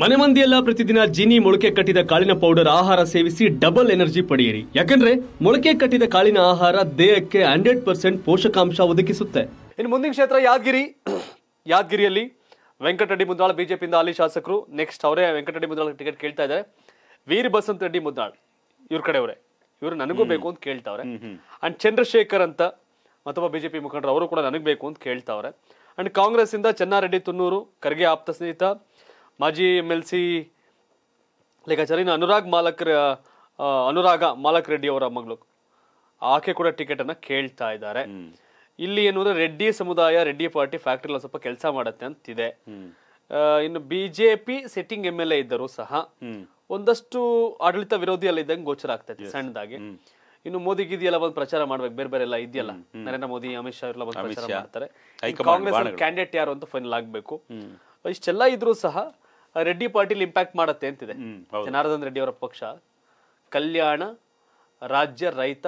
ಮನೆ ಮಂದಿಯೆಲ್ಲ ಪ್ರತಿದಿನ ಜಿನಿ ಮೊಳಕೆ ಕಟ್ಟಿದ ಕಾಳಿನ ಪೌಡರ್ ಆಹಾರ ಸೇವಿಸಿ ಡಬಲ್ ಎನರ್ಜಿ ಪಡೆಯಿರಿ ಯಾಕಂದ್ರೆ ಮೊಳಕೆ ಕಟ್ಟಿದ ಕಾಳಿನ ಆಹಾರ ದೇಹಕ್ಕೆ ಹಂಡ್ರೆಡ್ ಪರ್ಸೆಂಟ್ ಪೋಷಕಾಂಶ ಒದಗಿಸುತ್ತೆ ಇನ್ನು ಮುಂದಿನ ಕ್ಷೇತ್ರ ಯಾದಗಿರಿ ಯಾದಗಿರಿಯಲ್ಲಿ ವೆಂಕಟರೆಡ್ಡಿ ಮುದ್ದಾಳ್ ಬಿಜೆಪಿಯಿಂದ ಅಲ್ಲಿ ಶಾಸಕರು ನೆಕ್ಸ್ಟ್ ಅವರೇ ವೆಂಕಟರೆಡ್ಡಿ ಮುದ್ದಾಳ್ ಟಿಕೆಟ್ ಕೇಳ್ತಾ ಇದ್ದಾರೆ ವೀರ್ ಬಸಂತ ರೆಡ್ಡಿ ಮುದ್ದಾಳ್ ಇವ್ರ ಕಡೆಯವರೇ ಇವರು ನನಗೂ ಬೇಕು ಅಂತ ಕೇಳ್ತಾವ್ರೆ ಅಂಡ್ ಚಂದ್ರಶೇಖರ್ ಅಂತ ಮತ್ತೊಬ್ಬ ಬಿಜೆಪಿ ಮುಖಂಡರು ಅವರು ಕೂಡ ನನಗೆ ಬೇಕು ಅಂತ ಕೇಳ್ತಾವ್ರೆ ಅಂಡ್ ಕಾಂಗ್ರೆಸ್ ಇಂದ ಚೆನ್ನಾರೆಡ್ಡಿ ತುನ್ನೂರು ಖರ್ಗೆ ಆಪ್ತ ಸ್ನೇಹಿತ ಮಾಜಿ ಎಮ್ ಎಲ್ ಸಿ ಲೆಕ್ಕಾಚಾರ ಇನ್ನು ಅನುರಾಗ್ ಮಾಲಕ್ ಅನುರಾಗ ಮಾಲಕ್ ರೆಡ್ಡಿ ಅವರ ಮಗಳು ಆಕೆ ಕೂಡ ಟಿಕೆಟ್ ಅನ್ನ ಕೇಳ್ತಾ ಇದ್ದಾರೆ ಇಲ್ಲಿ ಏನು ಅಂದ್ರೆ ರೆಡ್ಡಿ ಸಮುದಾಯ ರೆಡ್ಡಿ ಪಾರ್ಟಿ ಫ್ಯಾಕ್ಟರಿ ಸ್ವಲ್ಪ ಕೆಲಸ ಮಾಡತ್ತೆ ಅಂತಿದೆ ಇನ್ನು BJP sitting M L A ಇದ್ದರು ಸಹ ಒಂದಷ್ಟು ಆಡಳಿತ ವಿರೋಧಿ ಅಲ್ಲ ಇದ್ದಂಗೆ ಗೋಚರ ಆಗ್ತೈತೆ ಸಣ್ಣದಾಗಿ ಇನ್ನು ಮೋದಿ ಇದೆಯಲ್ಲ ಬಂದು ಪ್ರಚಾರ ಮಾಡ್ಬೇಕು ಬೇರೆ ಬೇರೆ ಎಲ್ಲ ಇದೆಯಲ್ಲ ನರೇಂದ್ರ ಮೋದಿ ಅಮಿತ್ ಶಾ ಎಲ್ಲ ಬಂದು ಪ್ರಚಾರ ಮಾಡ್ತಾರೆ ಕಾಂಗ್ರೆಸ್ ಕ್ಯಾಂಡಿಡೇಟ್ ಯಾರು ಅಂತ ಫೈನಲ್ ಆಗ್ಬೇಕು ಇಷ್ಟೆಲ್ಲ ಇದ್ರು ಸಹ ರೆಡ್ಡಿ ಪಾರ್ಟಿಲಿ ಇಂಪ್ಯಾಕ್ಟ್ ಮಾಡುತ್ತೆ ಅಂತಿದೆ ಜನಾರ್ದನ್ ರೆಡ್ಡಿ ಅವರ ಪಕ್ಷ ಕಲ್ಯಾಣ ರಾಜ್ಯ ರೈತ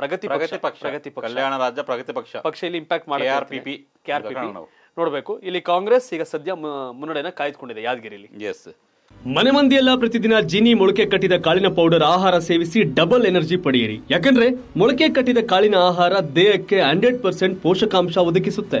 ಪ್ರಗತಿ ಪ್ರಗತಿ ಪಕ್ಷ ಪ್ರಗತಿ ಪಕ್ಷ ಕಲ್ಯಾಣ ರಾಜ್ಯ ಪ್ರಗತಿ ಪಕ್ಷ ಪಕ್ಷ ಇಲ್ಲಿ ಇಂಪ್ಯಾಕ್ಟ್ ಆರ್ ಮಾಡುತ್ತೆ ನೋಡಬೇಕು ಇಲ್ಲಿ ಕಾಂಗ್ರೆಸ್ ಈಗ ಸದ್ಯ ಮುನ್ನಡೆಯನ್ನ ಕಾಯ್ದುಕೊಂಡಿದೆ ಯಾದಗಿರಿಲಿ ಎಸ್ ಮನೆ ಮಂದಿಯೆಲ್ಲ ಪ್ರತಿದಿನ ಜಿನಿ ಮೊಳಕೆ ಕಟ್ಟಿದ ಕಾಳಿನ ಪೌಡರ್ ಆಹಾರ ಸೇವಿಸಿ ಡಬಲ್ ಎನರ್ಜಿ ಪಡೆಯಿರಿ ಯಾಕಂದ್ರೆ ಮೊಳಕೆ ಕಟ್ಟಿದ ಕಾಳಿನ ಆಹಾರ ದೇಹಕ್ಕೆ ಹಂಡ್ರೆಡ್ ಪರ್ಸೆಂಟ್ ಪೋಷಕಾಂಶ ಒದಗಿಸುತ್ತೆ